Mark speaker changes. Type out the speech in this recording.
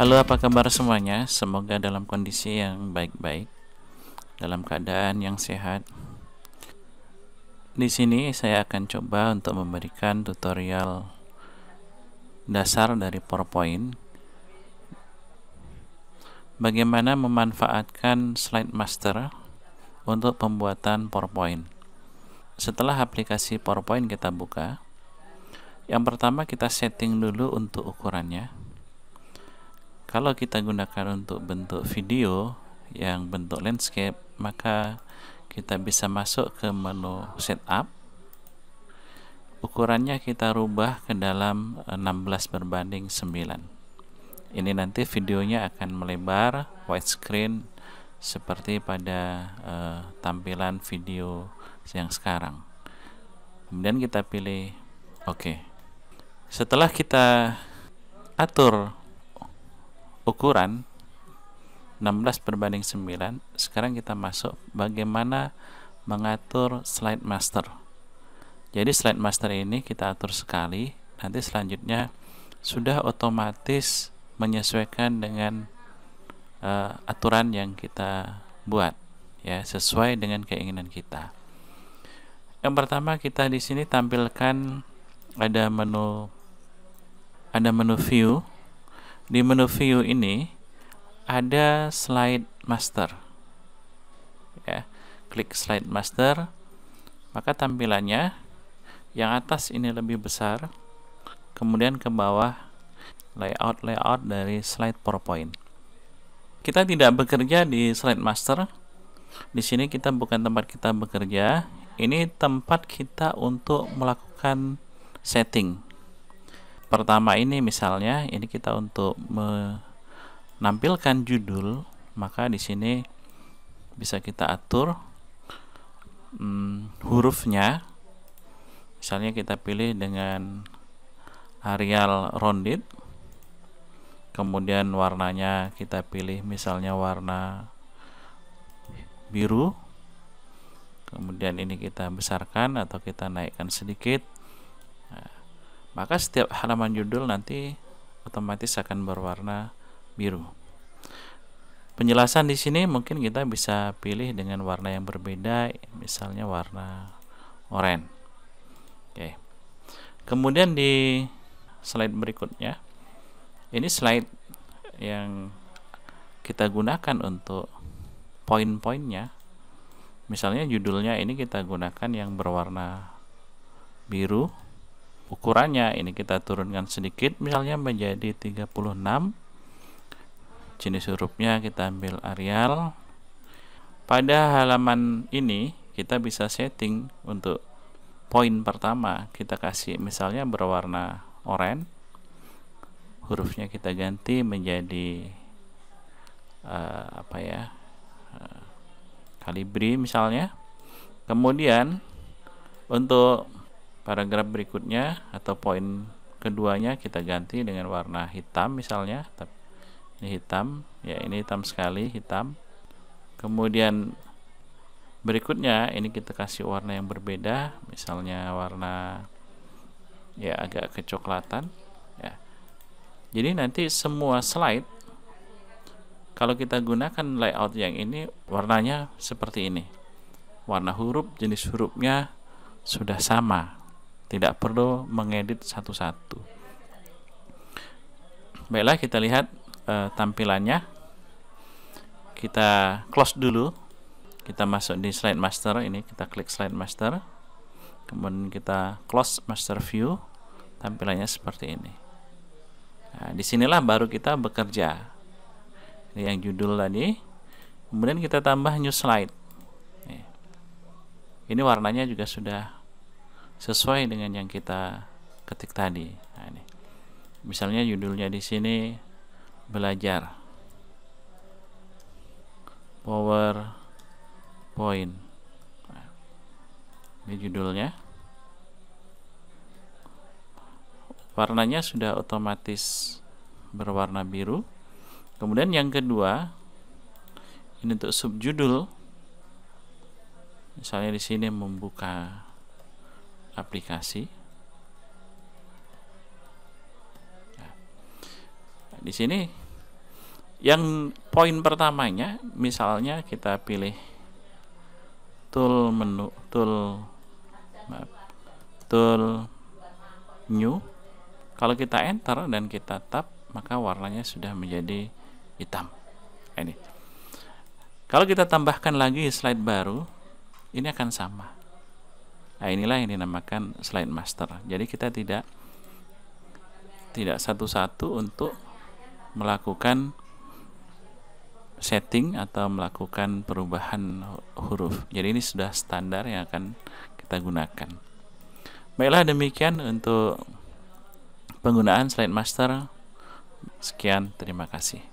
Speaker 1: Halo, apa kabar semuanya? Semoga dalam kondisi yang baik-baik, dalam keadaan yang sehat. Di sini saya akan coba untuk memberikan tutorial dasar dari PowerPoint. Bagaimana memanfaatkan slide master untuk pembuatan PowerPoint. Setelah aplikasi PowerPoint kita buka, yang pertama kita setting dulu untuk ukurannya kalau kita gunakan untuk bentuk video yang bentuk landscape maka kita bisa masuk ke menu setup ukurannya kita rubah ke dalam 16 berbanding 9 ini nanti videonya akan melebar widescreen seperti pada uh, tampilan video yang sekarang kemudian kita pilih oke okay. setelah kita atur ukuran 16 berbanding 9 sekarang kita masuk bagaimana mengatur slide master jadi slide master ini kita atur sekali nanti selanjutnya sudah otomatis menyesuaikan dengan uh, aturan yang kita buat ya sesuai dengan keinginan kita yang pertama kita di sini tampilkan ada menu ada menu view di menu view ini ada slide master ya klik slide master maka tampilannya yang atas ini lebih besar kemudian ke bawah layout layout dari slide powerpoint kita tidak bekerja di slide master di sini kita bukan tempat kita bekerja ini tempat kita untuk melakukan setting pertama ini misalnya ini kita untuk menampilkan judul maka di sini bisa kita atur hmm, hurufnya misalnya kita pilih dengan Arial rounded kemudian warnanya kita pilih misalnya warna biru kemudian ini kita besarkan atau kita naikkan sedikit maka setiap halaman judul nanti otomatis akan berwarna biru. Penjelasan di sini mungkin kita bisa pilih dengan warna yang berbeda, misalnya warna oranye. Oke. Kemudian di slide berikutnya, ini slide yang kita gunakan untuk poin-poinnya. Misalnya judulnya ini kita gunakan yang berwarna biru ukurannya ini kita turunkan sedikit misalnya menjadi 36 jenis hurufnya kita ambil Arial pada halaman ini kita bisa setting untuk poin pertama kita kasih misalnya berwarna oranye hurufnya kita ganti menjadi uh, apa ya uh, kalibri misalnya kemudian untuk paragraf berikutnya atau poin keduanya kita ganti dengan warna hitam misalnya ini hitam ya ini hitam sekali hitam kemudian berikutnya ini kita kasih warna yang berbeda misalnya warna ya agak kecoklatan ya jadi nanti semua slide kalau kita gunakan layout yang ini warnanya seperti ini warna huruf jenis hurufnya sudah sama tidak perlu mengedit satu-satu baiklah kita lihat e, tampilannya kita close dulu kita masuk di slide master ini kita klik slide master kemudian kita close master view tampilannya seperti ini nah, disinilah baru kita bekerja ini yang judul tadi kemudian kita tambah new slide ini warnanya juga sudah sesuai dengan yang kita ketik tadi. Nah, ini. Misalnya judulnya di sini belajar power point. Nah, ini judulnya. Warnanya sudah otomatis berwarna biru. Kemudian yang kedua, ini untuk subjudul. Misalnya di sini membuka aplikasi. Nah, di sini yang poin pertamanya misalnya kita pilih tool menu tool maaf, tool new kalau kita enter dan kita tap, maka warnanya sudah menjadi hitam nah, ini kalau kita tambahkan lagi slide baru ini akan sama Nah, inilah yang dinamakan slide master. Jadi kita tidak tidak satu-satu untuk melakukan setting atau melakukan perubahan huruf. Jadi ini sudah standar yang akan kita gunakan. Baiklah demikian untuk penggunaan slide master. Sekian, terima kasih.